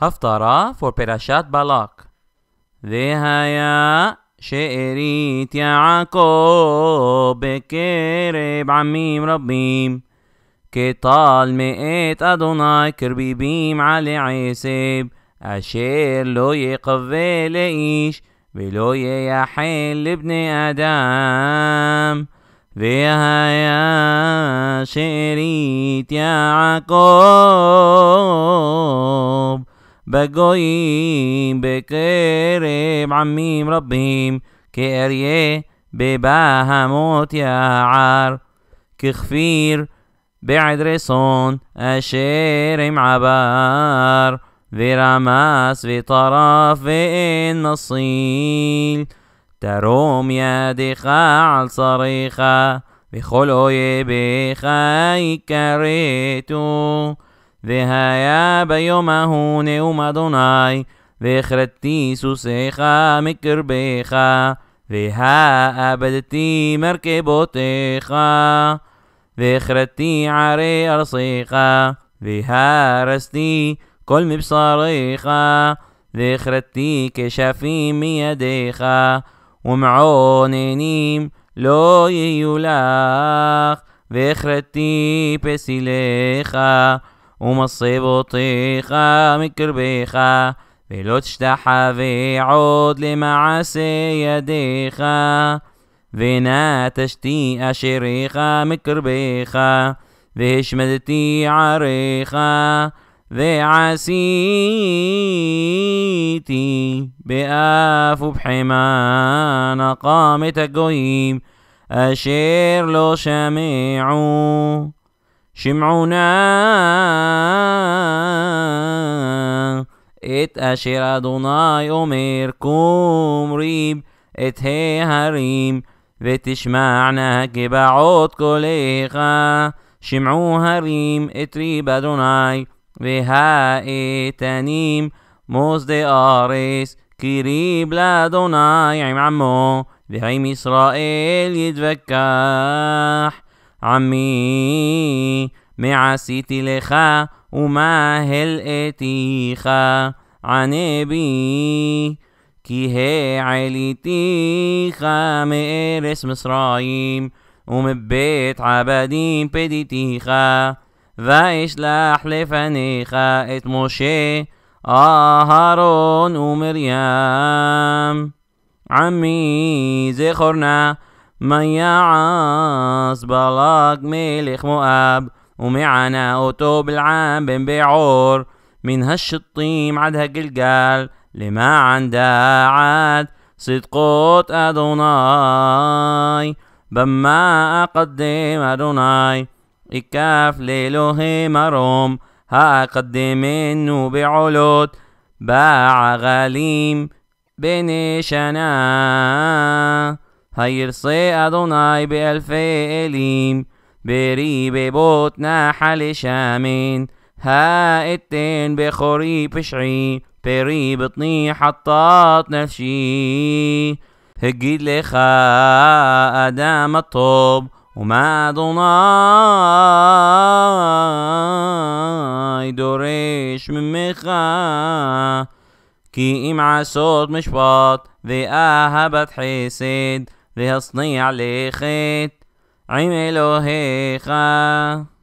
هفترة فور بيراشات بالاك ذي هيا شئريت يا عقوب كرب عميم ربيم كطال مئت أدوناي كربيبيم علي عيسيب أشير لو يقفي لإيش ولو يحل لبني آدم هيا شريت يا عقوب בגויים בקרב עמים רבים, כאריה בבהמות יער, ככפיר בעד רסון אשר עם עבר, ורמס וטרף ואין נסיל. תרום ידך על צריך, וכל אויביך יכרתו. והיה ביום ההוא נאום אדוני, והכרתיסו סוסיך מקרבך, והאבדתי מרכבותיך, והכרתי ערי ארצך, והרסתי כל מבשריך, והכרתי כשפים מידיך, ומעוננים לא יהיו לך, והכרתי פסיליך. ومصيب وطيخة مكربيخة ולא תשתחווה עוד למעשה ידיך, ונטשתי אשריך מקרבך, והשמדתי עריך, ועשיתי באף ובחמה נקם את הגויים, אשר לא שמעו. שמעונה את אשר אדוני אומר קומרים את ההרים ותשמענה כבעות קולך שמעו הרים את ריב אדוני והאיתנים מוסדי ארץ כי ריב לאדוני עם עמו ועם ישראל יתווכח עמי מעשיתי לך ומה הלאתיך ענה בי כי העליתיך מארץ מצרים ומבית עבדים פדיתיך ואשלח לפניך את משה אהרון ומרים עמי זכור נא مياعاس بلاك ملك مؤاب ومعنا أوتو بالعام بن بيعور من الطيم عدها قلقال لما عندها عاد صدقوت أدوناي بما أقدم أدوناي إكاف لإلهي مروم ها أقدم إنه بعلوت باع غليم بني شنا هيرصي أدوناي بألف إليم بريب بوتنا حل شامين هائتين بخوري بشعي بري بطني حطات نفسي هجيد لخا أدام الطوب وما أدوناي دوريش من مخا كي إمع صوت مشباط ذي أهبت حسد ويصنيع لخيت عمله هيخا